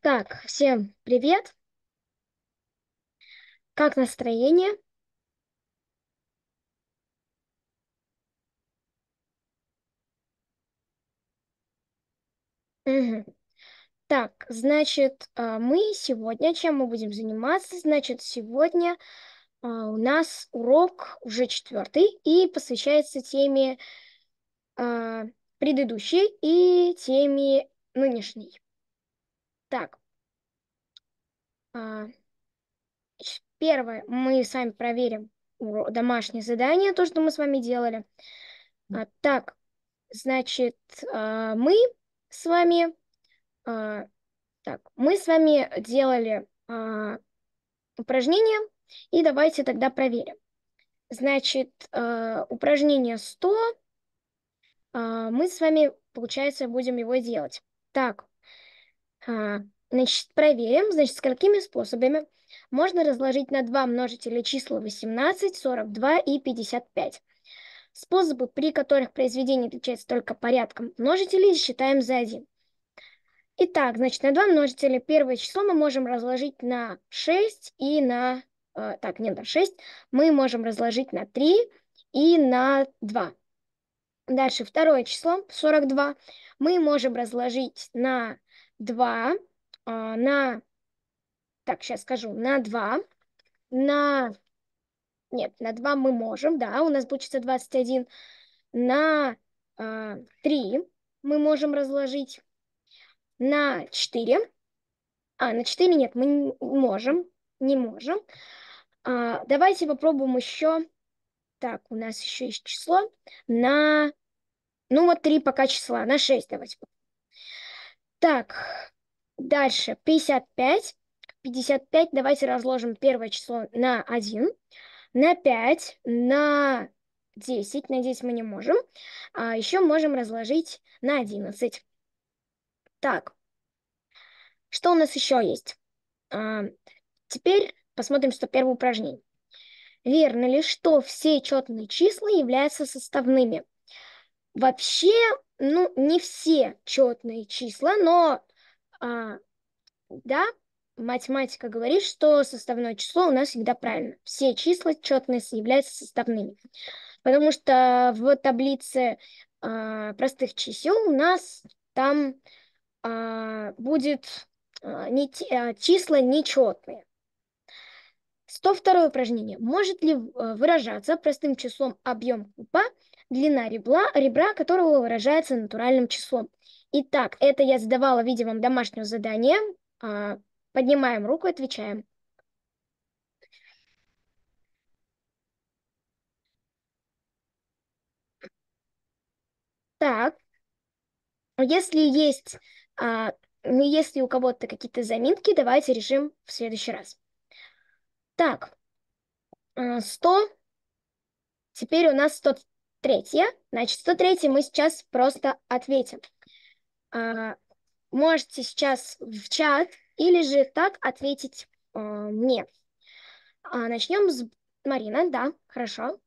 Так, всем привет. Как настроение? Мгм. Так, значит, а, мы сегодня, чем мы будем заниматься? Значит, сегодня а, у нас урок уже четвертый и посвящается теме а, предыдущей и теме нынешней. Итак, а, первое, мы с вами проверим домашнее задание, то, что мы с вами делали. А, так, значит, а, мы с вами... Так, мы с вами делали упражнение, и давайте тогда проверим. Значит, упражнение 100, мы с вами, получается, будем его делать. Так, а, значит, проверим, значит, сколькими способами можно разложить на два множителя числа 18, 42 и 55. Способы, при которых произведение отличается только порядком множителей, считаем за один. Итак, значит, на два множителя первое число мы можем разложить на 6 и на... Э, так, не на 6. Мы можем разложить на 3 и на 2. Дальше второе число, 42, мы можем разложить на 2 а, на... Так, сейчас скажу. На 2. На... Нет, на 2 мы можем, да, у нас получится 21. На 3 а, мы можем разложить. На 4. А, на 4 нет, мы не можем. Не можем. А, давайте попробуем еще. Так, у нас еще есть число. На... Ну вот три пока числа. На 6 давайте попробуем. Так, дальше 55. 55 давайте разложим первое число на 1, на 5, на 10. На 10 мы не можем. А еще можем разложить на 11. Так, что у нас еще есть? А, теперь посмотрим что первое упражнение. Верно ли, что все четные числа являются составными? Вообще ну, не все четные числа, но а, да, математика говорит, что составное число у нас всегда правильно. Все числа четные являются составными. Потому что в таблице а, простых чисел у нас там а, будет а, не, а, числа нечетные. 102 упражнение. Может ли э, выражаться простым числом объем куба – длина ребла, ребра которого выражается натуральным числом. Итак, это я задавала, видимо, вам домашнее задание. А, поднимаем руку, отвечаем. Так, если есть, а, ну, если у кого-то какие-то заминки, давайте решим в следующий раз. Так, 100. А, Теперь у нас 100, третье. Значит, 103 мы сейчас просто ответим. А, можете сейчас в чат или же так ответить а, мне. А, начнем с Марина, да, хорошо.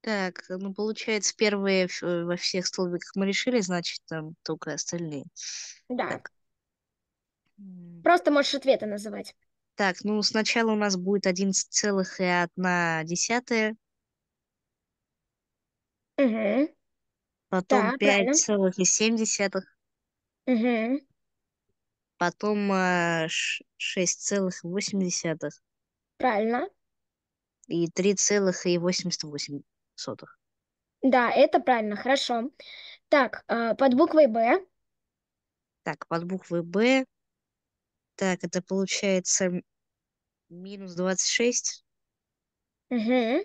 Так, ну получается, первые во всех столбиках мы решили, значит, там только остальные. Да. Так. Просто можешь ответы называть. Так, ну сначала у нас будет 11,1 Угу. потом Да, правильно. десятых Угу. потом э, шесть а, восемь десятых Правильно. и три целых и восемь сотых Да, это правильно. Хорошо. Так, э, под буквой Б. Так, под буквой Б. Так, это получается минус двадцать шесть Угу.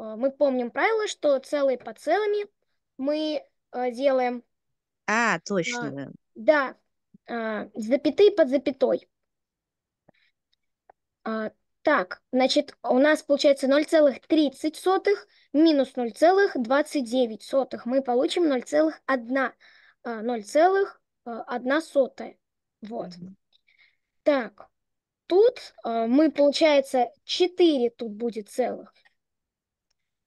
А, мы помним правило, что целые по целыми мы а, делаем. А, а, точно. да, запятые под запятой. так, значит, у нас получается 0,30 минус 0,29. Мы получим 0,1. 0,1. Вот. Mm -hmm. Так, тут мы, получается, 4 тут будет целых.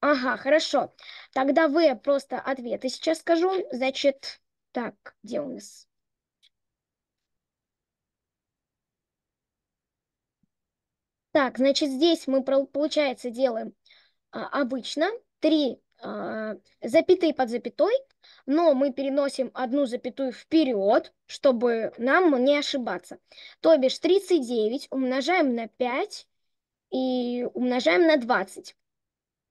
Ага, хорошо. Тогда вы просто ответы сейчас скажу. Значит, так, где у нас? Так, значит, здесь мы, получается, делаем а, обычно три а, запятые под запятой, но мы переносим одну запятую вперед, чтобы нам не ошибаться. То бишь 39 умножаем на 5 и умножаем на 20.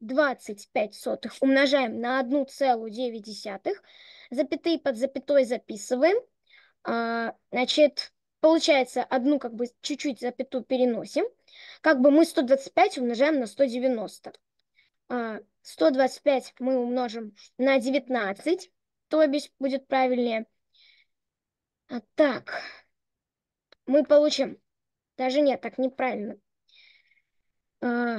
25 сотых умножаем на 1,9, запятые под запятой записываем. А, значит, получается, одну как бы чуть-чуть запятую переносим. Как бы мы 125 умножаем на 190. А, 125 мы умножим на 19, то бишь будет правильнее. А, так, мы получим... Даже нет, так неправильно. А,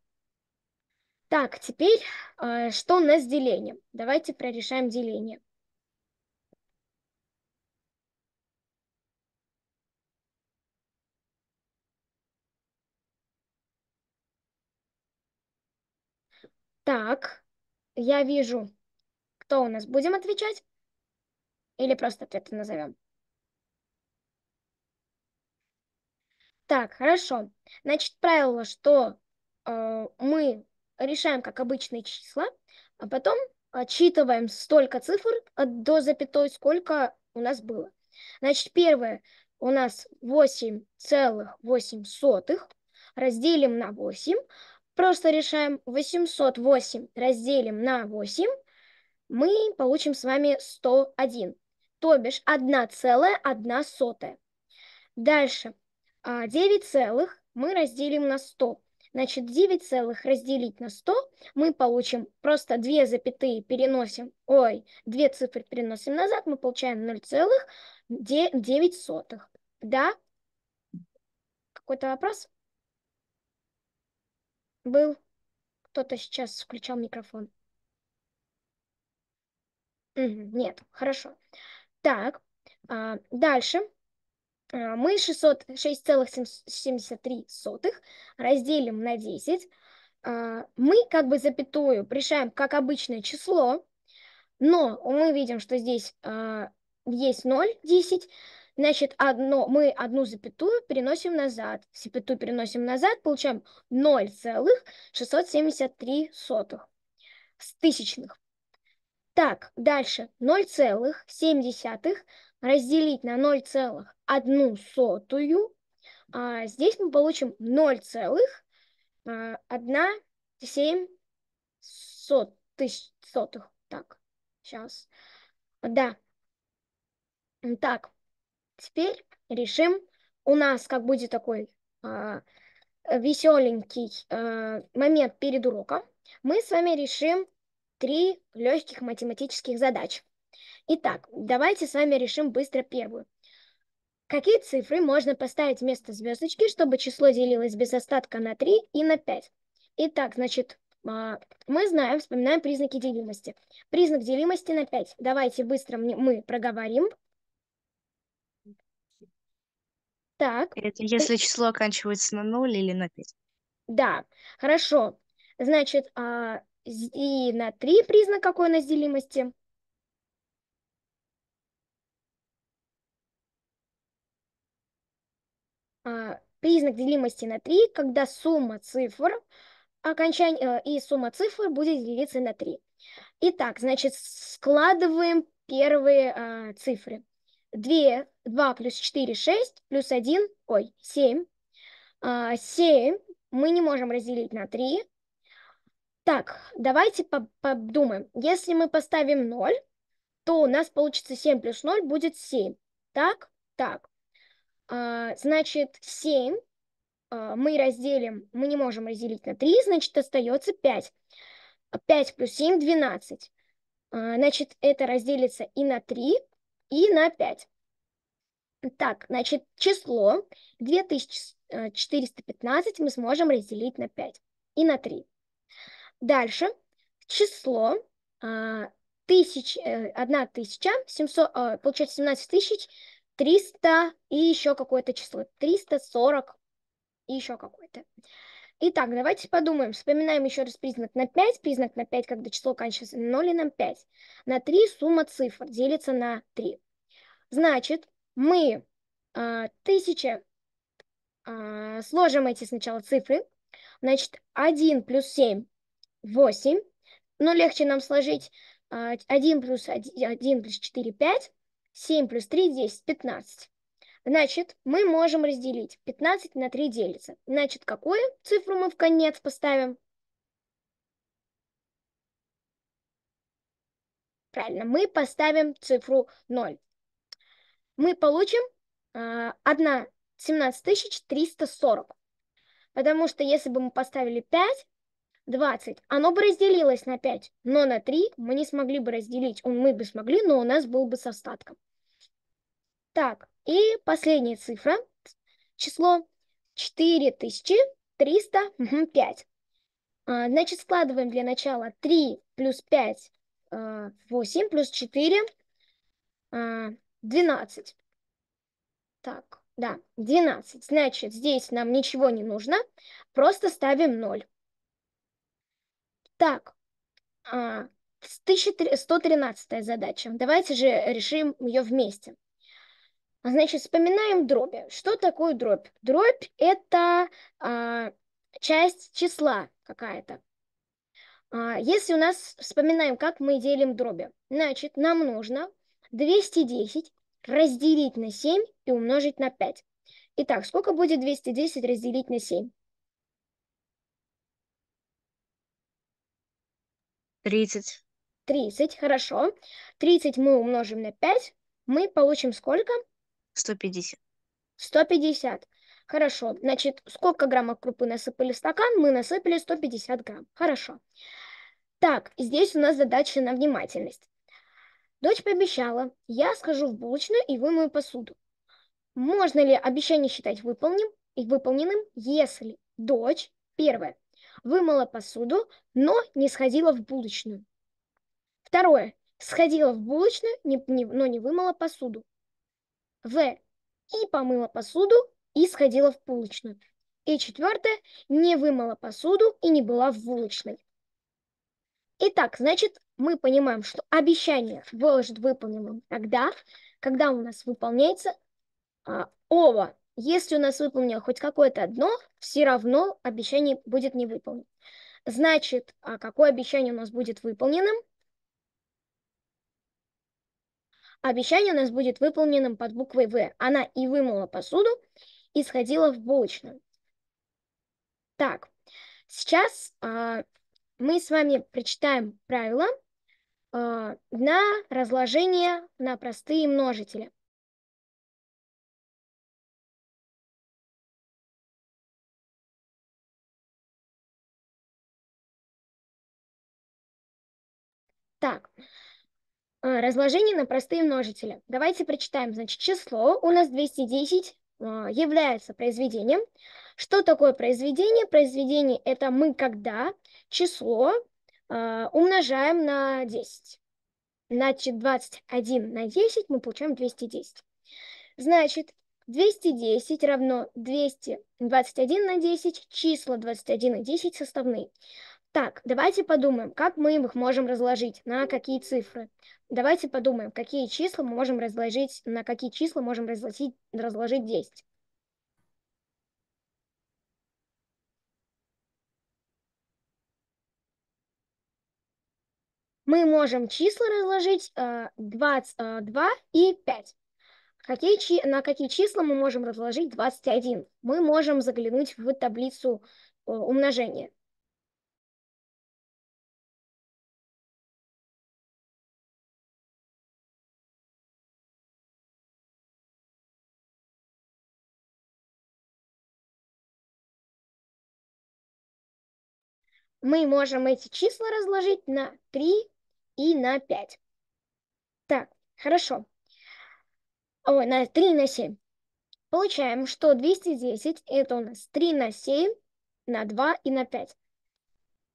Так, теперь э, что у нас с делением? Давайте прорешаем деление. Так, я вижу, кто у нас. Будем отвечать? Или просто ответы назовем? Так, хорошо. Значит, правило, что э, мы решаем как обычные числа, а потом отчитываем столько цифр до запятой, сколько у нас было. Значит, первое у нас 8,8 разделим на 8. Просто решаем 808 разделим на 8. Мы получим с вами 101, то бишь целая сотая. Дальше 9 а, целых мы разделим на 100. Значит, 9 целых разделить на 100 мы получим просто 2 запятые переносим, ой, 2 цифры переносим назад, мы получаем 0,9. Да? Какой-то вопрос? Был? Кто-то сейчас включал микрофон. Угу, нет, хорошо. Так, а, дальше. А, мы 606,73 разделим на 10. А, мы как бы запятую решаем как обычное число, но мы видим, что здесь а, есть 0, 10, Значит, одно, мы одну запятую переносим назад. Запятую переносим назад, получаем 0,673 с тысячных. Так, дальше 0,7 разделить на 0,6 одну сотую. А здесь мы получим целых 0,1 а, сот, тысяч сотых. Так, сейчас. Да. Так, теперь решим. У нас как будет такой а, веселенький а, момент перед уроком. Мы с вами решим три легких математических задач. Итак, давайте с вами решим быстро первую. Какие цифры можно поставить вместо звездочки, чтобы число делилось без остатка на 3 и на 5? Итак, значит, а, мы знаем, вспоминаем признаки делимости. Признак делимости на 5. Давайте быстро мы проговорим. Так. Это если число оканчивается на 0 или на 5. Да, хорошо. Значит, а, и на 3 признак какой у нас делимости? А, признак делимости на 3, когда сумма цифр окончания э, и сумма цифр будет делиться на 3. Итак, значит, складываем первые а, цифры. 2, 2 плюс 4, 6, плюс 1, ой, 7. А, 7 мы не можем разделить на 3. Так, давайте подумаем. Если мы поставим 0, то у нас получится 7 плюс 0 будет 7. Так, так. А, значит, 7 а, мы разделим, мы не можем разделить на 3, значит, остается 5. 5 плюс 7 – 12. А, значит, это разделится и на 3, и на 5. Так, значит, число 2415 мы сможем разделить на 5 и на 3. Дальше число 1000, 1700, э, получается 17 тысяч 300 и еще какое-то число. 340 и еще какое-то. Итак, давайте подумаем. Вспоминаем еще раз признак на 5. Признак на 5, когда число кончается на 0 и на 5. На 3 сумма цифр делится на 3. Значит, мы э, 1000 э, сложим эти сначала цифры. Значит, 1 плюс 7 – 8. Но легче нам сложить э, а, 1 плюс 1, 1 плюс 4 – 5. 7 плюс 3, 10, 15. Значит, мы можем разделить 15 на 3 делится. Значит, какую цифру мы в конец поставим? Правильно, мы поставим цифру 0. Мы получим э, 1 17340. Потому что если бы мы поставили 5, 20. Оно бы разделилось на 5, но на 3 мы не смогли бы разделить. Мы бы смогли, но у нас был бы с остатком. Так, и последняя цифра, число 4305. А, значит, складываем для начала 3 плюс 5, 8 а, плюс 4, 12. А, так, да, 12. Значит, здесь нам ничего не нужно, просто ставим 0. Так, а, 113 задача. Давайте же решим ее вместе. А, значит, вспоминаем дроби. Что такое дробь? Дробь – это а, часть числа какая-то. А, если у нас вспоминаем, как мы делим дроби, значит, нам нужно 210 разделить на 7 и умножить на 5. Итак, сколько будет 210 разделить на 7? Тридцать. 30, хорошо. 30 мы умножим на 5, мы получим сколько? 150. 150. Хорошо. Значит, сколько граммов крупы насыпали в стакан? Мы насыпали 150 грамм. Хорошо. Так, здесь у нас задача на внимательность. Дочь пообещала, я схожу в булочную и вымою посуду. Можно ли обещание считать выполненным и выполненным, если дочь, первое, вымыла посуду, но не сходила в булочную. Второе. Сходила в булочную, не, не, но не вымыла посуду. В. И помыла посуду, и сходила в булочную. И четвертое. Не вымыла посуду и не была в булочной. Итак, значит, мы понимаем, что обещание выложит выполнено тогда, когда у нас выполняется а, оба если у нас выполнено хоть какое-то одно, все равно обещание будет не выполнено. Значит, а какое обещание у нас будет выполненным? Обещание у нас будет выполненным под буквой В. Она и вымыла посуду, и сходила в булочную. Так, сейчас а, мы с вами прочитаем правила а, на разложение на простые множители. Так, а, разложение на простые множители. Давайте прочитаем. Значит, число у нас 210 а, является произведением. Что такое произведение? Произведение – это мы когда число а, умножаем на 10. Значит, 21 на 10 мы получаем 210. Значит, 210 равно 221 на 10, числа 21 и 10 составные. Так, давайте подумаем, как мы их можем разложить, на какие цифры. Давайте подумаем, какие числа мы можем разложить, на какие числа можем разложить, разложить 10. Мы можем числа разложить э, 22 э, и 5. Какие, на какие числа мы можем разложить 21? Мы можем заглянуть в таблицу э, умножения. мы можем эти числа разложить на 3 и на 5. Так, хорошо. Ой, на 3 на 7. Получаем, что 210 это у нас 3 на 7, на 2 и на 5.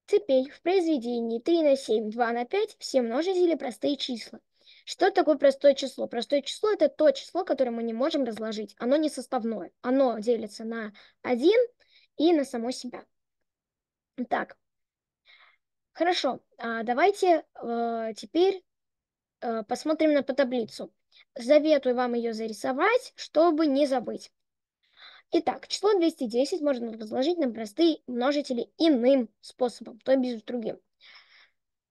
Теперь в произведении 3 на 7, 2 на 5 все множители простые числа. Что такое простое число? Простое число – это то число, которое мы не можем разложить. Оно не составное. Оно делится на 1 и на само себя. Так, Хорошо, а давайте э, теперь э, посмотрим на по таблицу. Заветую вам ее зарисовать, чтобы не забыть. Итак, число 210 можно разложить на простые множители иным способом, то есть другим.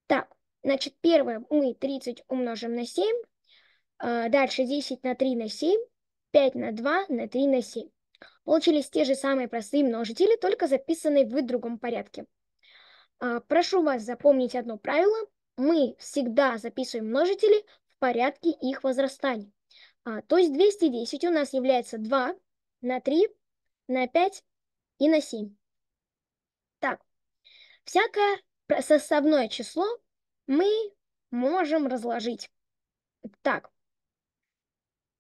Так, значит, первое мы 30 умножим на 7, э, дальше 10 на 3 на 7, 5 на 2 на 3 на 7. Получились те же самые простые множители, только записанные в другом порядке. А, прошу вас запомнить одно правило. Мы всегда записываем множители в порядке их возрастания. А, то есть 210 у нас является 2 на 3, на 5 и на 7. Так, всякое составное число мы можем разложить. Так,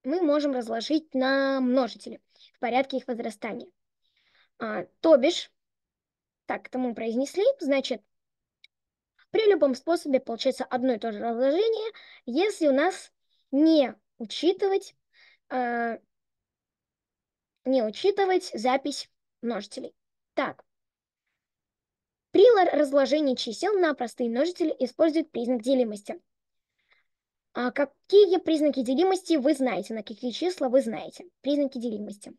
мы можем разложить на множители в порядке их возрастания. А, то бишь, так, это мы произнесли. Значит, при любом способе получается одно и то же разложение, если у нас не учитывать, э, не учитывать запись множителей. Так, при разложении чисел на простые множители используют признак делимости. А какие признаки делимости вы знаете? На какие числа вы знаете? Признаки делимости.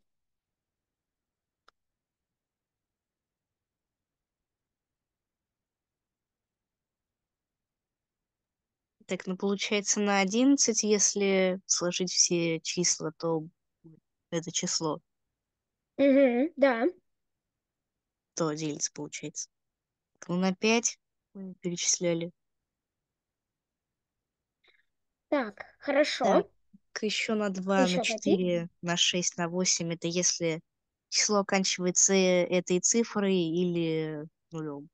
Так, ну получается на 11, если сложить все числа, то это число, Угу, да. то делится, получается. То ну, на 5 мы перечисляли. Так, хорошо. Так. Еще на 2, Ещё на какие? 4, на 6, на 8. Это если число оканчивается этой цифрой или нулем.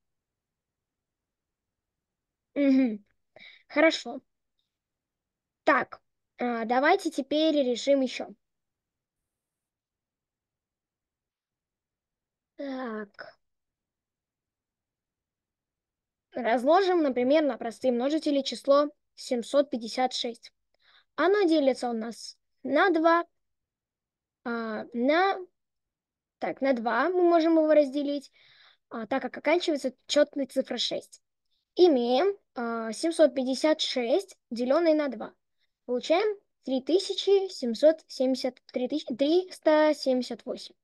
Угу. Хорошо. Так, а, давайте теперь решим еще. Так. Разложим, например, на простые множители число 756. Оно делится у нас на 2. А, на... Так, на 2 мы можем его разделить, а, так как оканчивается четная цифра 6 имеем 756 а, деленное на 2. Получаем 3778.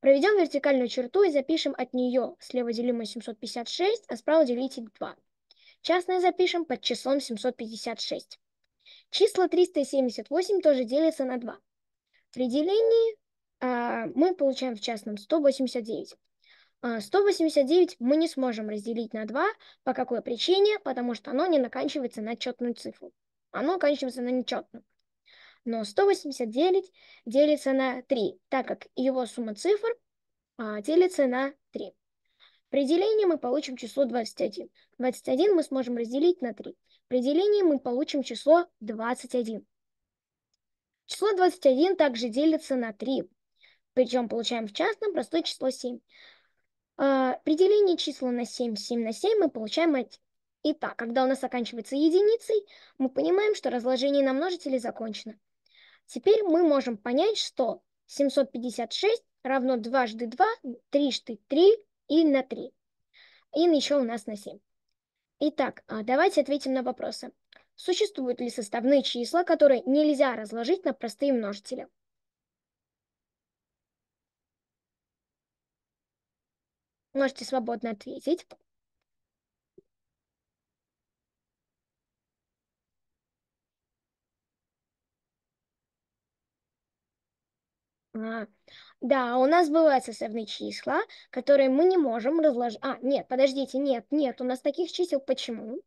Проведем вертикальную черту и запишем от нее слева делимое 756, а справа делите 2. Частное запишем под числом 756. Число 378 тоже делится на 2. При делении а, мы получаем в частном 189. 189 а, мы не сможем разделить на 2. По какой причине? Потому что оно не наканчивается на четную цифру. Оно оканчивается на нечетную. Но 189 делится на 3, так как его сумма цифр а, делится на 3. При делении мы получим число 21. 21 мы сможем разделить на 3. При делении мы получим число 21. Число 21 также делится на 3. Причем получаем в частном простое число 7. А, При числа на 7, 7 на 7 мы получаем эти. Итак, когда у нас оканчивается единицей, мы понимаем, что разложение на множители закончено. Теперь мы можем понять, что 756 равно дважды 2, трижды 3 и на 3. И еще у нас на 7. Итак, а, давайте ответим на вопросы. Существуют ли составные числа, которые нельзя разложить на простые множители? Можете свободно ответить. А, да, у нас бывают составные числа, которые мы не можем разложить. А, нет, подождите, нет, нет, у нас таких чисел почему?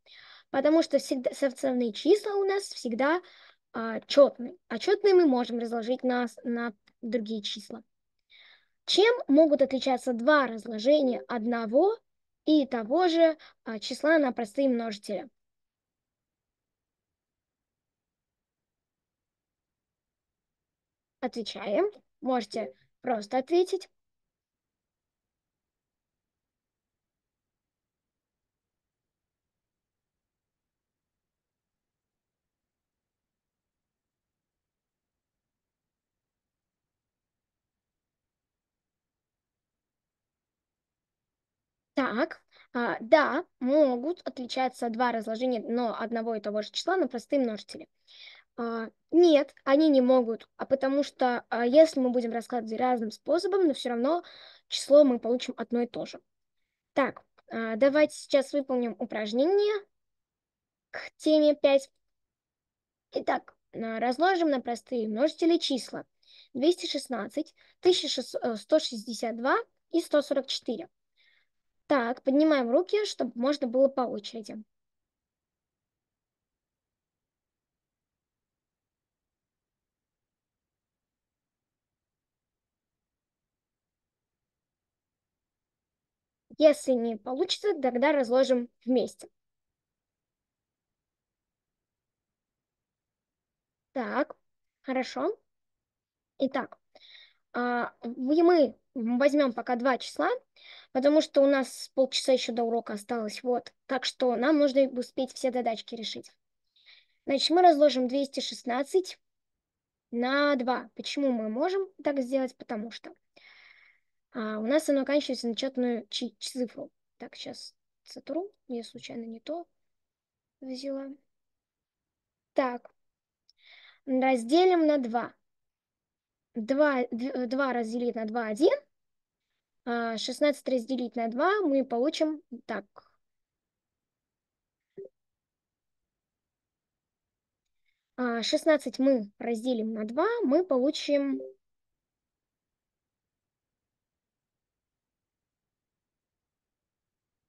Потому что всегда составные числа у нас всегда а, четные, а четные мы можем разложить на, на другие числа. Чем могут отличаться два разложения одного и того же а, числа на простые множители? Отвечаем. Можете просто ответить. Так, а, да, могут отличаться два разложения, но одного и того же числа на простые множители. А, нет, они не могут, а потому что а если мы будем раскладывать разным способом, но все равно число мы получим одно и то же. Так, а, давайте сейчас выполним упражнение к теме 5. Итак, а, разложим на простые множители числа 216, 1162 и 144. Так, поднимаем руки, чтобы можно было по очереди. Если не получится, тогда разложим вместе. Так, хорошо. Итак, а, мы возьмем пока два числа, потому что у нас полчаса еще до урока осталось. Вот. Так что нам нужно успеть все задачки решить. Значит, мы разложим 216 на 2. Почему мы можем так сделать? Потому что а, у нас оно оканчивается на четную цифру. Так, сейчас сотру. Я случайно не то взяла. Так. Разделим на 2. 2, 2 э, разделить на 2, 1. 16 разделить на 2 мы получим так. А шестнадцать мы разделим на два, мы получим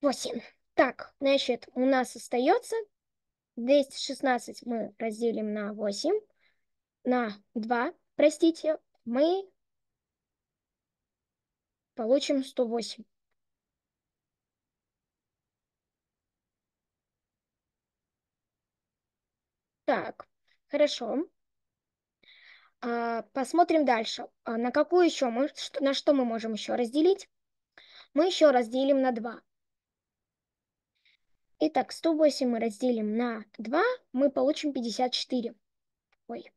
восемь. Так, значит, у нас остается 216 мы разделим на 8, на 2, простите, мы получим 108. Так, хорошо. А, посмотрим дальше. А на какую еще мы, на что мы можем еще разделить? Мы еще разделим на 2. Итак, 108 мы разделим на 2, мы получим 54. Ой.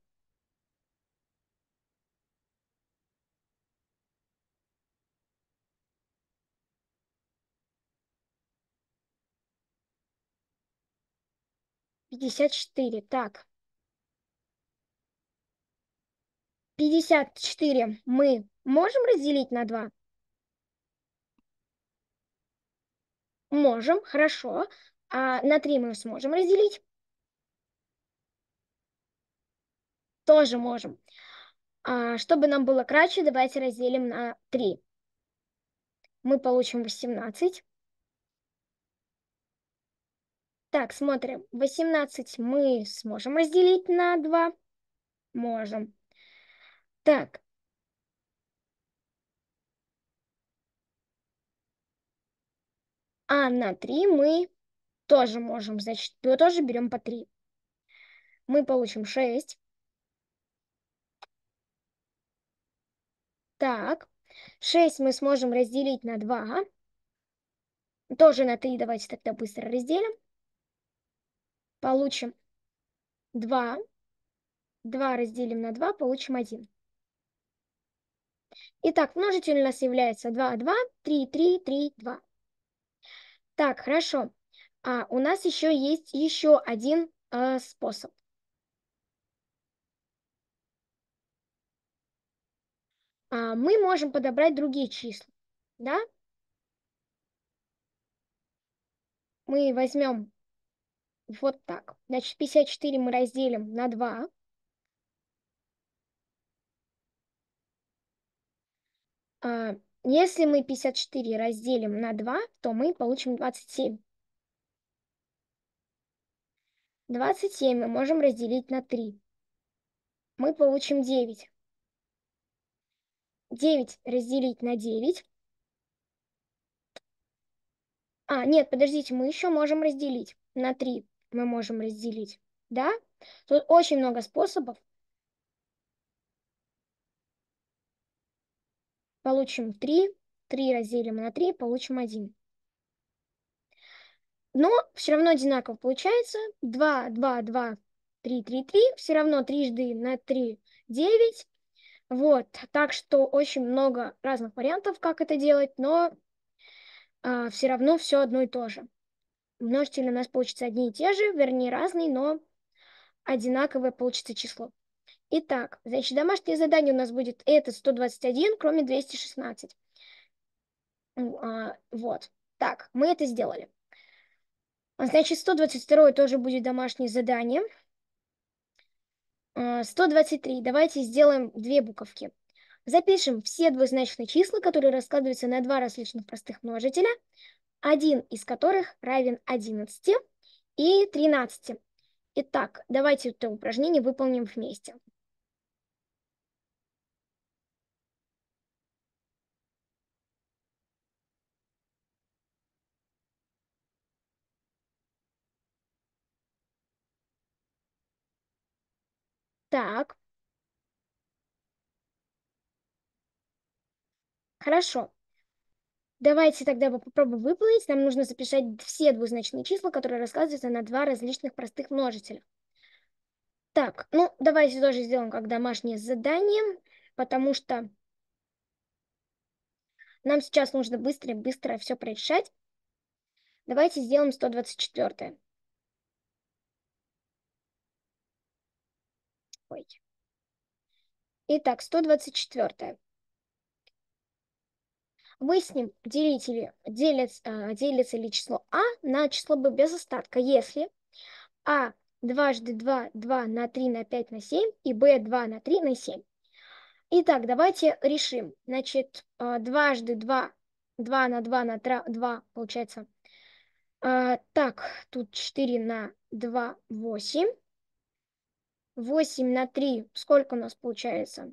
Пятьдесят четыре. Так. Пятьдесят четыре мы можем разделить на два? Можем, хорошо. А на 3 мы сможем разделить? Тоже можем. А чтобы нам было кратче, давайте разделим на 3. Мы получим 18. Так, смотрим. 18 мы сможем разделить на 2. Можем. Так. А на 3 мы тоже можем, значит, мы тоже берем по 3. Мы получим 6. Так, 6 мы сможем разделить на 2. Тоже на 3 давайте тогда быстро разделим получим 2. 2 разделим на 2, получим 1. Итак, множитель у нас является 2, 2, 3, 3, 3, 2. Так, хорошо. А у нас еще есть еще один э, способ. А мы можем подобрать другие числа, да? Мы возьмем вот так. Значит, 54 мы разделим на 2. А, если мы 54 разделим на 2, то мы получим 27. 27 мы можем разделить на 3. Мы получим 9. 9 разделить на 9. А, нет, подождите, мы еще можем разделить на 3 мы можем разделить, да? Тут очень много способов. Получим 3, 3 разделим на 3, получим 1. Но все равно одинаково получается. 2, 2, 2, 3, 3, 3. Все равно трижды на 3, 9. Вот, так что очень много разных вариантов, как это делать, но э, а, все равно все одно и то же множители у нас получатся одни и те же, вернее разные, но одинаковое получится число. Итак, значит, домашнее задание у нас будет это 121, кроме 216. А, вот. Так, мы это сделали. Значит, 122 тоже будет домашнее задание. 123. А, Давайте сделаем две буковки. Запишем все двузначные числа, которые раскладываются на два различных простых множителя – один из которых равен 11 и 13. Итак, давайте это упражнение выполним вместе. Так. Хорошо. Давайте тогда попробуем выполнить. Нам нужно записать все двузначные числа, которые рассказываются на два различных простых множителя. Так, ну давайте тоже сделаем как домашнее задание, потому что нам сейчас нужно быстро-быстро все прорешать. Давайте сделаем 124. Ой. Итак, 124. Выясним делители, делец, а, делится ли число А на число Б без остатка, если А дважды 2, 2 на 3 на 5 на 7 и b 2 на 3 на 7. Итак, давайте решим. Значит, а, дважды 2, 2 на 2 на 3, 2 получается. А, так, тут 4 на 2, 8. 8 на 3, сколько у нас получается?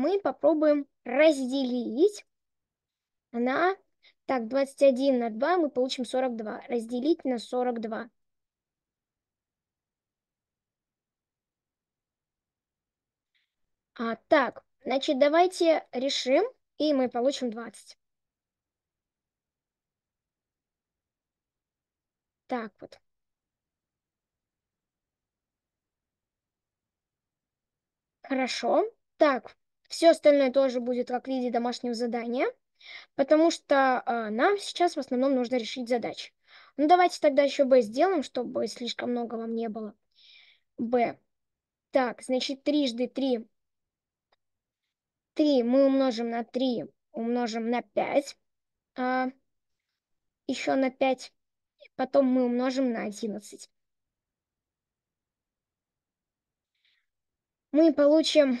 мы попробуем разделить на... Так, 21 на 2 мы получим 42. Разделить на 42. А, так, значит, давайте решим, и мы получим 20. Так вот. Хорошо. Так, все остальное тоже будет как в виде домашнего задания, потому что э, нам сейчас в основном нужно решить задачи. Ну, давайте тогда еще B сделаем, чтобы слишком много вам не было. B. Так, значит, трижды 3. 3 мы умножим на 3, умножим на 5. А, еще на 5. Потом мы умножим на 11. Мы получим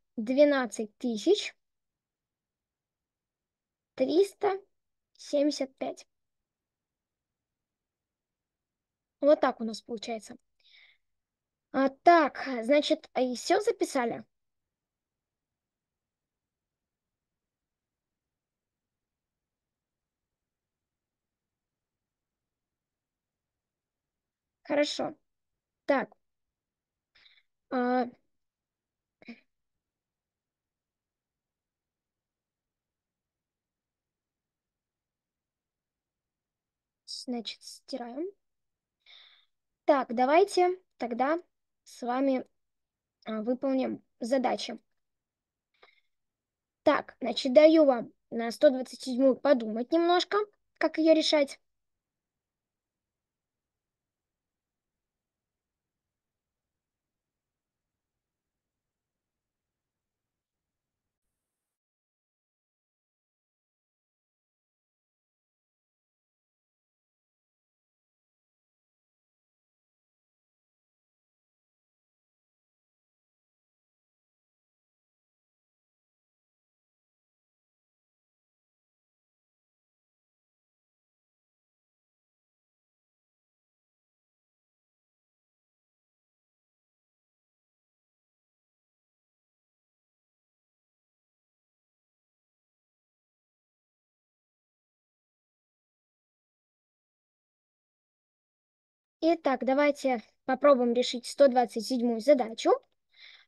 12 тысяч 375. Вот так у нас получается. А, так, значит, а, и все записали? Хорошо. Так. А, Значит, стираем. Так, давайте тогда с вами а, выполним задачи. Так, значит, даю вам на 127 подумать немножко, как ее решать. Итак, давайте попробуем решить 127 задачу.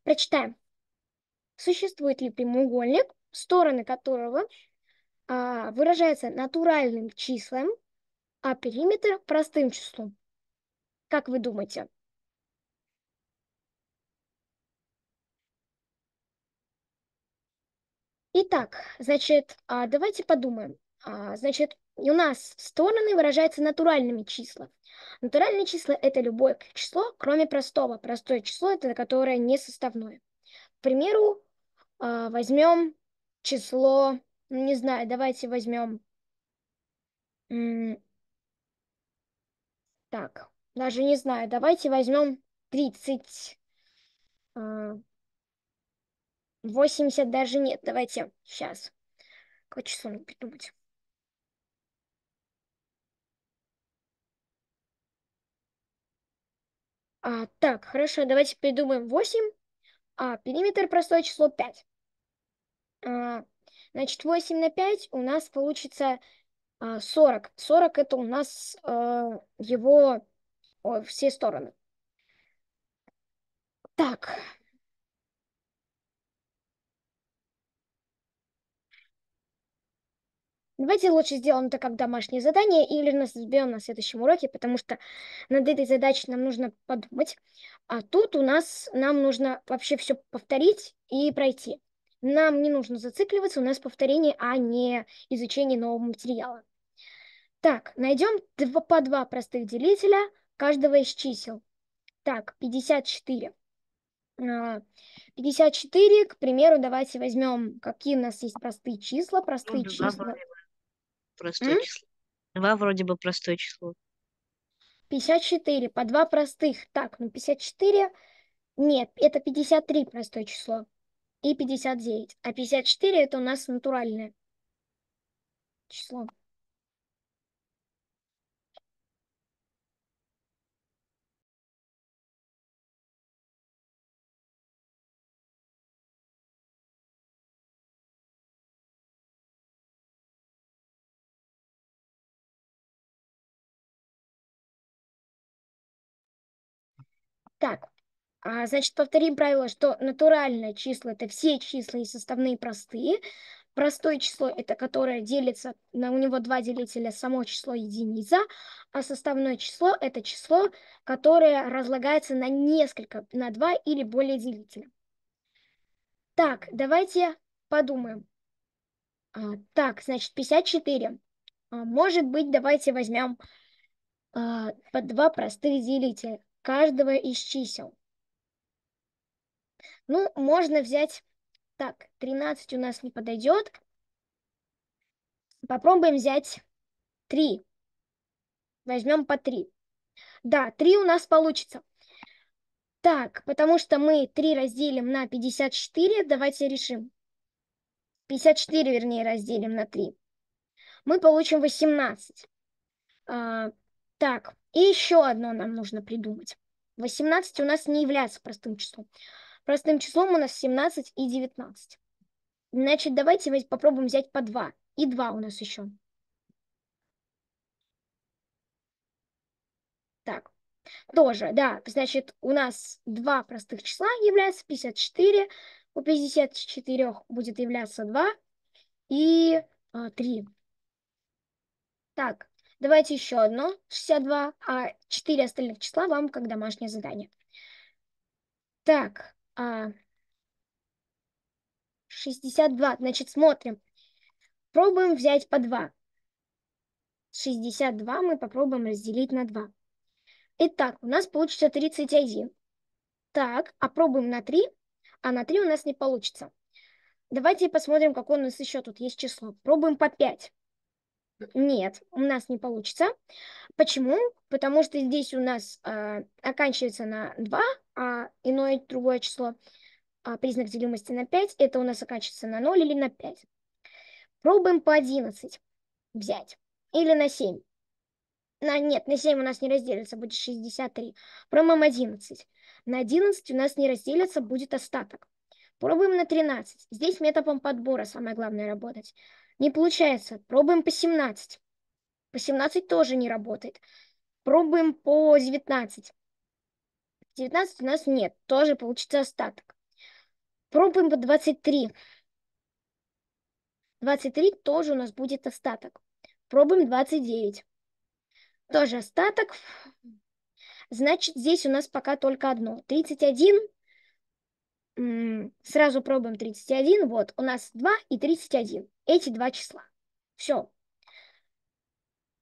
Прочитаем. Существует ли прямоугольник, стороны которого а, выражаются натуральным числом, а периметр простым числом? Как вы думаете? Итак, значит, а, давайте подумаем. А, значит, у нас стороны выражаются натуральными числами. Натуральные числа – это любое число, кроме простого. Простое число – это которое не составное. К примеру, а, возьмем число, ну, не знаю, давайте возьмем... Так, даже не знаю, давайте возьмем 30... 80 а, даже нет, давайте сейчас. Какое число надо придумать? А, так, хорошо, давайте придумаем 8, а периметр простое число 5. А, значит, 8 на 5 у нас получится а, 40. 40 это у нас а, его о, все стороны. Так, Давайте лучше сделаем это как домашнее задание или разберем на следующем уроке, потому что над этой задачей нам нужно подумать. А тут у нас нам нужно вообще все повторить и пройти. Нам не нужно зацикливаться, у нас повторение, а не изучение нового материала. Так, найдем два, по два простых делителя каждого из чисел. Так, 54. 54, а, к примеру, давайте возьмем, какие у нас есть простые числа. Простые ну, числа. Добавим простое М? число. Два вроде бы простое число. 54, по два простых. Так, ну 54, нет, это 53 простое число. И 59. А 54 это у нас натуральное число. Так, а, значит, повторим правило, что натуральное число – это все числа и составные простые. Простое число – это которое делится, на, у него два делителя, само число единица, а составное число – это число, которое разлагается на несколько, на два или более делителя. Так, давайте подумаем. А, так, значит, 54. А, может быть, давайте возьмем а, по два простых делителя каждого из чисел. Ну, можно взять... Так, 13 у нас не подойдет. Попробуем взять 3. Возьмем по 3. Да, 3 у нас получится. Так, потому что мы 3 разделим на 54, давайте решим. 54, вернее, разделим на 3. Мы получим 18. А, так, и еще одно нам нужно придумать. 18 у нас не является простым числом. Простым числом у нас 17 и 19. Значит, давайте попробуем взять по 2. И 2 у нас еще. Так, тоже, да, значит, у нас два простых числа является 54. У 54 будет являться 2 и э, 3. Так, Давайте еще одно, 62, а 4 остальных числа вам как домашнее задание. Так, 62, а, значит, смотрим. Пробуем взять по 2. 62 мы попробуем разделить на 2. Итак, у нас получится 31. Так, а пробуем на 3, а на 3 у нас не получится. Давайте посмотрим, какое у нас еще тут есть число. Пробуем по 5. Нет, у нас не получится. Почему? Потому что здесь у нас э, оканчивается на 2, а иное другое число, а признак делимости на 5, это у нас оканчивается на 0 или на 5. Пробуем по 11 взять. Или на 7. На, нет, на 7 у нас не разделится, будет 63. Пробуем 11. На 11 у нас не разделится, будет остаток. Пробуем на 13. Здесь методом подбора самое главное работать. Не получается. Пробуем по 17. По 17 тоже не работает. Пробуем по 19. 19 у нас нет. Тоже получится остаток. Пробуем по 23. 23 тоже у нас будет остаток. Пробуем 29. Тоже остаток. Значит, здесь у нас пока только одно. 31. Сразу пробуем 31. Вот, у нас 2 и 31 эти два числа. Все.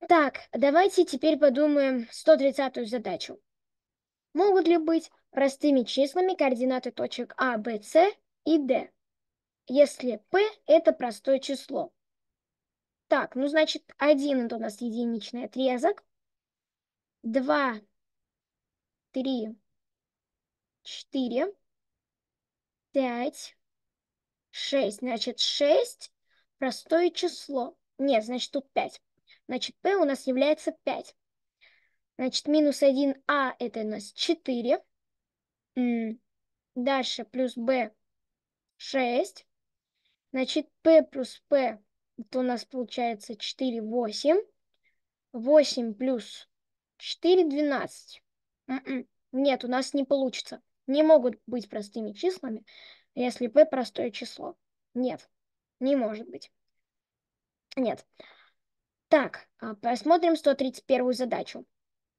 Так, давайте теперь подумаем 130-ю задачу. Могут ли быть простыми числами координаты точек А, Б, С и Д, если P – это простое число? Так, ну значит, 1 – это у нас единичный отрезок, 2, 3, 4, 5, 6. Значит, 6 Простое число. Нет, значит, тут 5. Значит, p у нас является 5. Значит, минус 1а это у нас 4. Дальше плюс b 6. Значит, p плюс p это у нас получается 4, 8. 8 плюс 4, 12. М-м. Нет, у нас не получится. Не могут быть простыми числами, если p простое число. Нет. Не может быть. Нет. Так, а, посмотрим 131 задачу.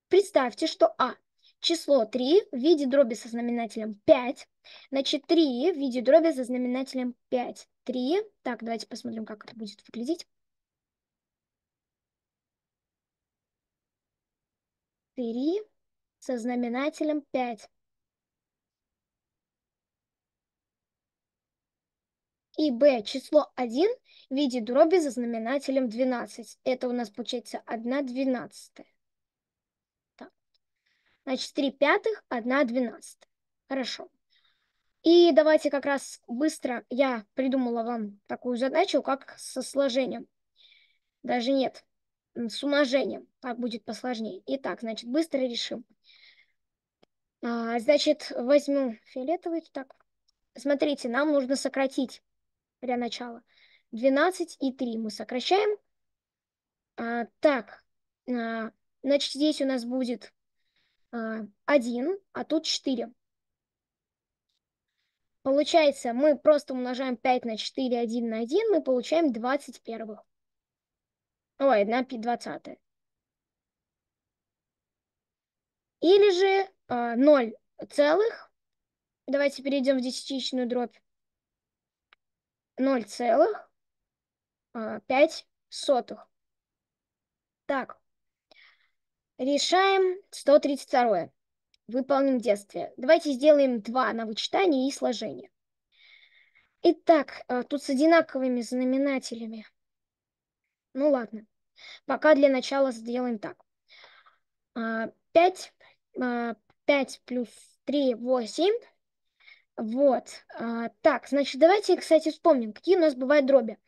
Представьте, что А. Число 3 в виде дроби со знаменателем 5. Значит, 3 в виде дроби со знаменателем 5. 3. Так, давайте посмотрим, как это будет выглядеть. 3 со знаменателем 5. и b число 1 в виде дроби за знаменателем 12. Это у нас получается 1 двенадцатая. Значит, 3 пятых, 1 двенадцатая. Хорошо. И давайте как раз быстро я придумала вам такую задачу, как со сложением. Даже нет, с умножением. Так будет посложнее. Итак, значит, быстро решим. А, значит, возьму фиолетовый. Так, смотрите, нам нужно сократить для начала. 12 и 3 мы сокращаем. А, так, а, значит, здесь у нас будет а, 1, а тут 4. Получается, мы просто умножаем 5 на 4, 1 на 1, мы получаем 20 первых. Ой, на 20. Или же э, а, 0 целых. Давайте перейдем в десятичную дробь. 0 целых 5 а, сотых. Так, решаем 132. Выполним действие. Давайте сделаем 2 на вычитание и сложение. Итак, э, тут с одинаковыми знаменателями. Ну ладно, пока для начала сделаем так. 5, э, 5 э, плюс 3, 8 вот. А, так, значит, давайте, кстати, вспомним, какие у нас бывают дроби.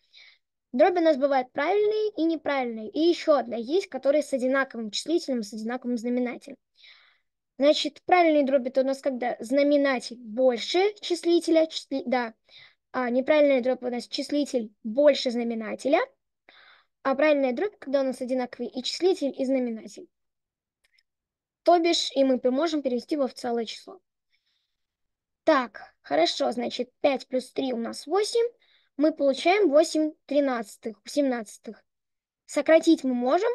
Дроби у нас бывают правильные и неправильные. И еще одна есть, которые с одинаковым числителем, с одинаковым знаменателем. Значит, правильные дроби это у нас когда знаменатель больше числителя, числи... да. А неправильная дробь у нас числитель больше знаменателя. А правильная дробь, когда у нас одинаковые и числитель, и знаменатель. То бишь, и мы можем перевести его в целое число. Так, хорошо, значит, 5 плюс 3 у нас 8. Мы получаем 8 тринадцатых, 17. Сократить мы можем?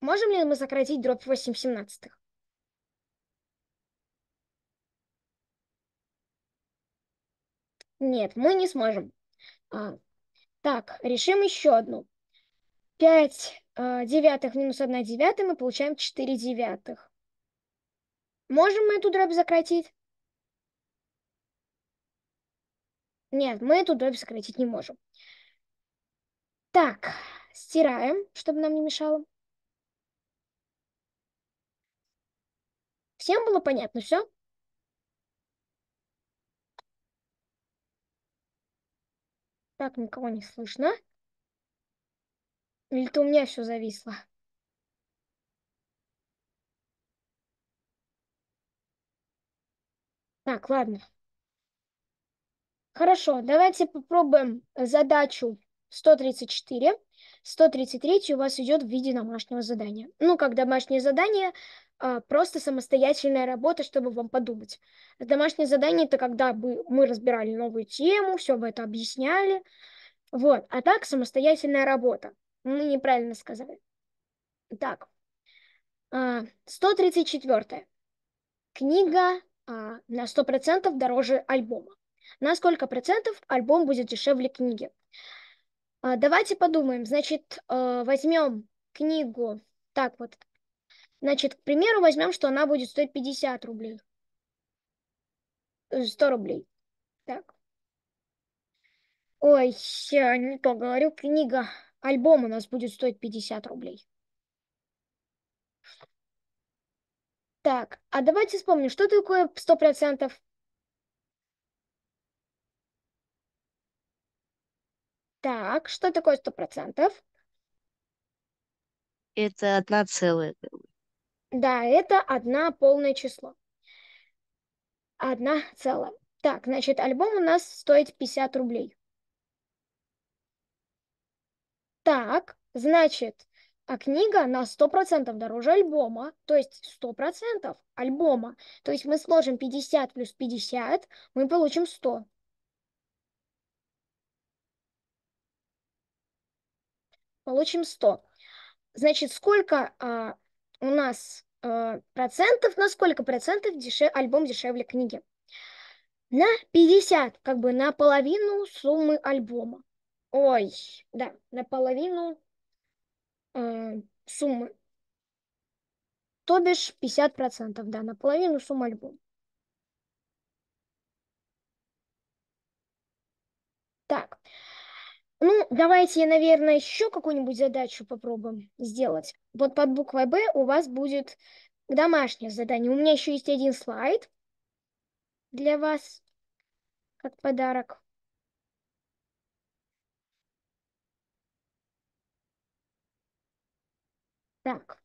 Можем ли мы сократить дробь 8 семнадцатых? Нет, мы не сможем. А, так, решим еще одну. 5 э, а, девятых минус 1 девятая мы получаем 4 девятых. Можем мы эту дробь сократить? Нет, мы эту дробь сократить не можем. Так, стираем, чтобы нам не мешало. Всем было понятно все? Так, никого не слышно. Или-то у меня все зависло. Так, ладно. Хорошо, давайте попробуем задачу 134. 133 у вас идет в виде домашнего задания. Ну, как домашнее задание, а, просто самостоятельная работа, чтобы вам подумать. Домашнее задание – это когда мы разбирали новую тему, все бы это объясняли. Вот, а так самостоятельная работа. Мы ну, неправильно сказали. Так, 134. А, Книга а, на 100% дороже альбома. На сколько процентов альбом будет дешевле книги? А, давайте подумаем. Значит, э, возьмем книгу так вот. Значит, к примеру, возьмем, что она будет стоить 50 рублей. 100 э, рублей. Так. Ой, не то говорю. Книга, альбом у нас будет стоить 50 рублей. Так, а давайте вспомним, что такое сто процентов? Так, что такое сто процентов? Это одна целая. Да, это одна полное число. Одна целая. Так, значит, альбом у нас стоит 50 рублей. Так, значит, а книга на 100% дороже альбома, то есть 100% альбома. То есть мы сложим 50 плюс 50, мы получим 100. Получим 100. Значит, сколько а, у нас а, процентов, на сколько процентов дешев, альбом дешевле книги? На 50, как бы на половину суммы альбома. Ой, да, на половину э, суммы. То бишь 50%, да, наполовину суммы альбома. Так, ну, давайте я, наверное, еще какую-нибудь задачу попробуем сделать. Вот под буквой «Б» у вас будет домашнее задание. У меня еще есть один слайд для вас, как подарок. Так.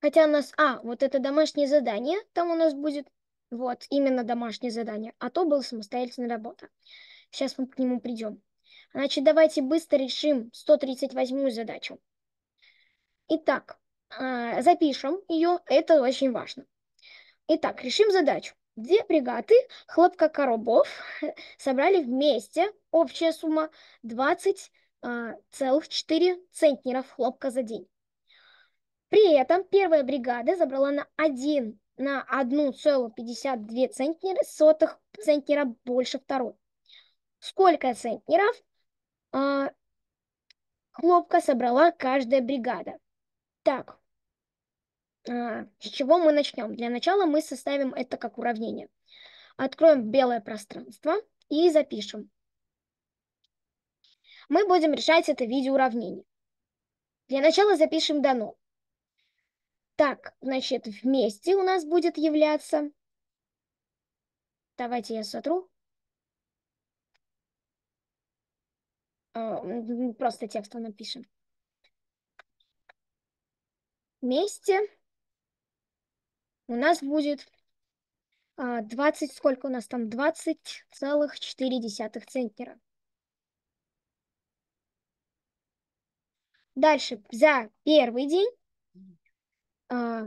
Хотя у нас... А, вот это домашнее задание там у нас будет. Вот, именно домашнее задание. А то была самостоятельная работа. Сейчас мы к нему придем. Значит, давайте быстро решим 138-ю задачу. Итак, а, запишем ее. Это очень важно. Итак, решим задачу. Две бригады хлопкокоробов собрали вместе общая сумма 20,4 а, центнеров хлопка за день. При этом первая бригада забрала на 1 на 1,52 центнера, сотых центнера больше второй. Сколько центнеров э, хлопка собрала каждая бригада? Так, а, с чего мы начнем? Для начала мы составим это как уравнение. Откроем белое пространство и запишем. Мы будем решать это в виде уравнения. Для начала запишем дано. Так, значит, вместе у нас будет являться... Давайте я сотру. А, просто текстом напишем. Вместе у нас будет 20, а, сколько у нас там, 20,4 центнера. Дальше, за первый день э, а,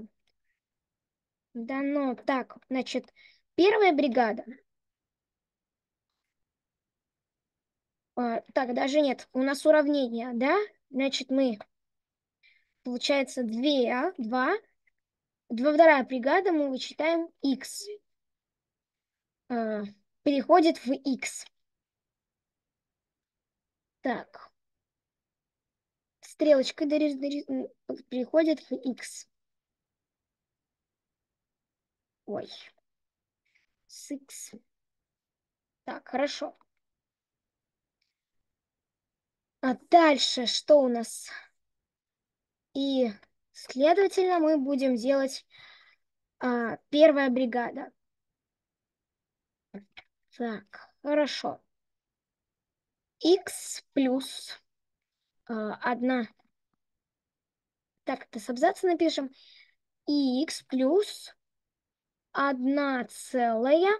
дано, ну, так, значит, первая бригада. А, так, даже нет, у нас уравнение, да? Значит, мы, получается, 2, 2 во вторая бригада мы вычитаем x. А, переходит в x. Так. Стрелочка переходит в x. Ой. С x. Так, хорошо. А дальше что у нас? И Следовательно, мы будем делать а, первая бригада. Так, хорошо. X плюс а, Так, это с абзаца напишем. И x плюс одна целая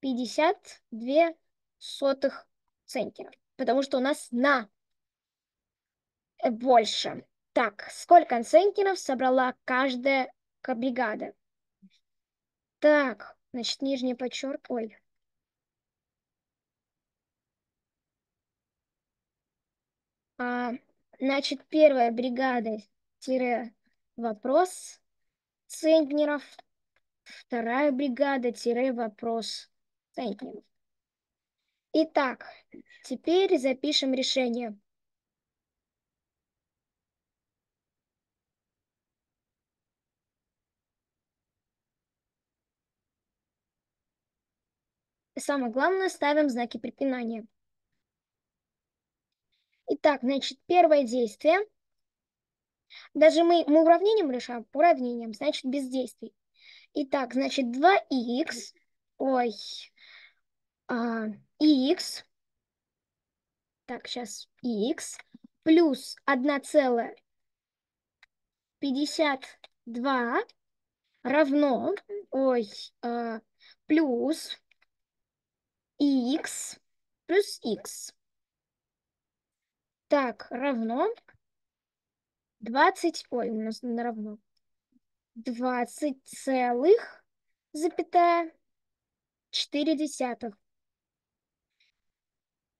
52 сотых центнера. Потому что у нас на Э, больше. Так, сколько центнеров собрала каждая бригада? Так, значит, нижний подчерк... Ой. А, значит, первая бригада тире вопрос центнеров. Вторая бригада тире вопрос центнеров. Итак, теперь запишем решение. самое главное, ставим знаки препинания. Итак, значит, первое действие. Даже мы, мы уравнением решаем, уравнением, значит, без действий. Итак, значит, 2х, ой, а, х, так, сейчас, х, плюс 1,52 равно, ой, а, плюс и x плюс x. Так, равно 20, ой, у нас не равно, 20 целых, запятая, 4 десятых.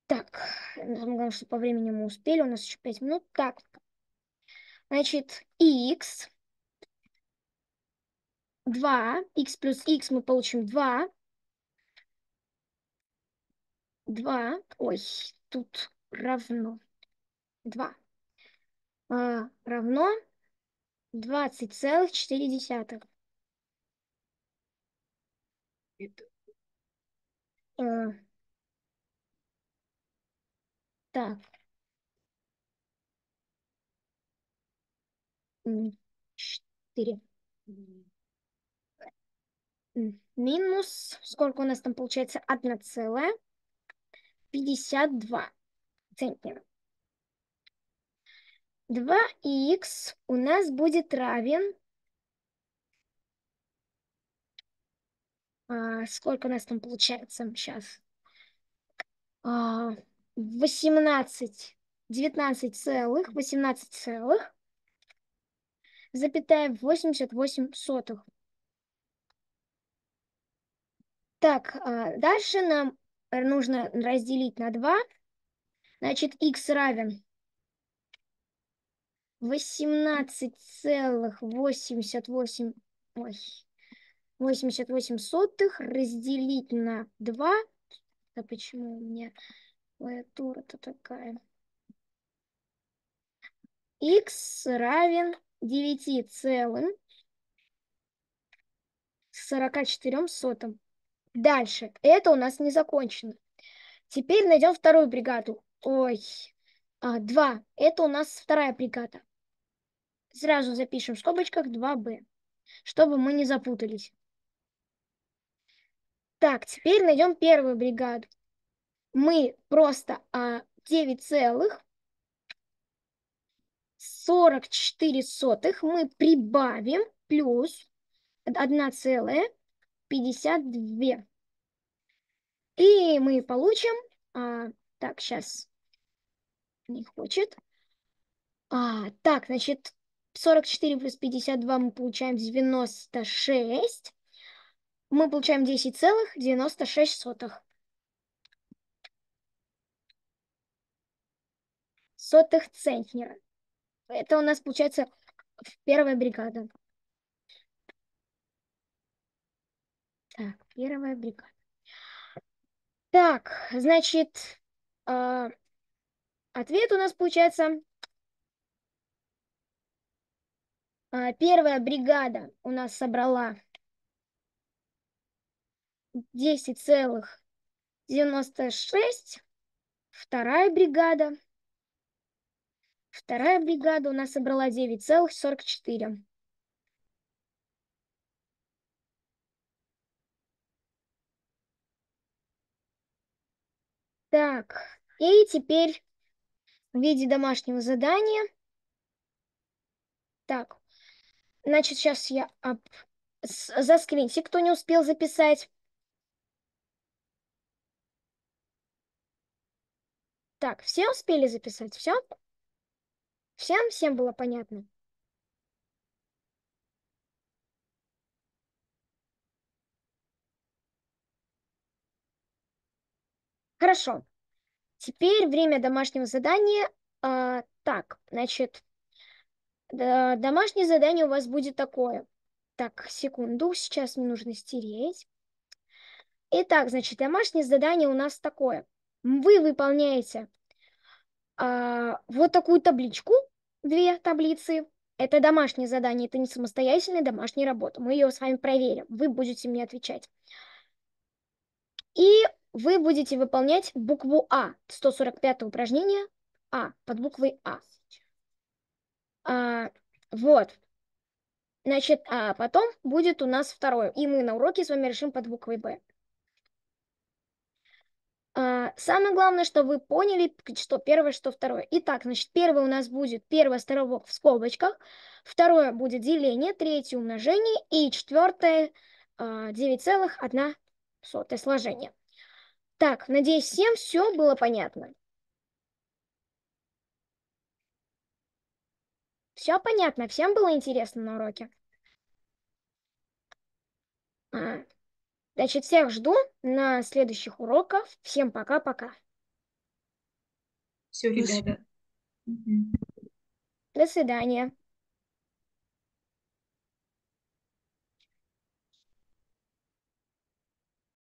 Так, главное, что по времени мы успели, у нас еще 5 минут. Так, значит, x, 2, x плюс x мы получим 2, два, ой, тут равно 2, а, равно 20,4. Это... А, так. Четыре. Минус, сколько у нас там получается? Одна целая. 52 центнера. 2х у нас будет равен... А, сколько у нас там получается сейчас? А, 18, 19 целых, 18 целых, запятая 88 сотых. Так, а дальше нам нужно разделить на 2. Значит, x равен 18,88 ой, 88 сотых разделить на 2. А почему у меня клавиатура-то такая? x равен 9 целым 44 сотым. Дальше. Это у нас не закончено. Теперь найдем вторую бригаду. Ой, а, 2. Это у нас вторая бригада. Сразу запишем в скобочках 2 Б, чтобы мы не запутались. Так, теперь найдем первую бригаду. Мы просто а, 9 целых 44 сотых мы прибавим плюс 1 целая 52. И мы получим... А, так, сейчас. Не хочет. А, так, значит, 44 плюс 52 мы получаем 96. Мы получаем 10,96. Сотых центнера. Это у нас получается первая бригада. первая бригада. Так, значит, э, ответ у нас получается... Э, первая бригада у нас собрала 10,96. Вторая бригада. Вторая бригада у нас собрала 9,44. Так, и теперь в виде домашнего задания. Так, значит, сейчас я об... заскриньте, кто не успел записать. Так, все успели записать? Все? Всем? Всем было понятно? Хорошо. Теперь время домашнего задания. А, так, значит, домашнее задание у вас будет такое. Так, секунду, сейчас мне нужно стереть. Итак, значит, домашнее задание у нас такое. Вы выполняете а, вот такую табличку, две таблицы. Это домашнее задание, это не самостоятельная домашняя работа. Мы ее с вами проверим. Вы будете мне отвечать. И вы будете выполнять букву А, 145 упражнение А, под буквой А. а вот. Значит, а потом будет у нас второе. И мы на уроке с вами решим под буквой Б. А, самое главное, что вы поняли, что первое, что второе. Итак, значит, первое у нас будет первое, второе в скобочках, второе будет деление, третье умножение и четвертое 9,1 а, сотое сложение. Так, надеюсь, всем все было понятно. Все понятно, всем было интересно на уроке. А, значит, всех жду на следующих уроках. Всем пока-пока. Все, ребята. До свидания.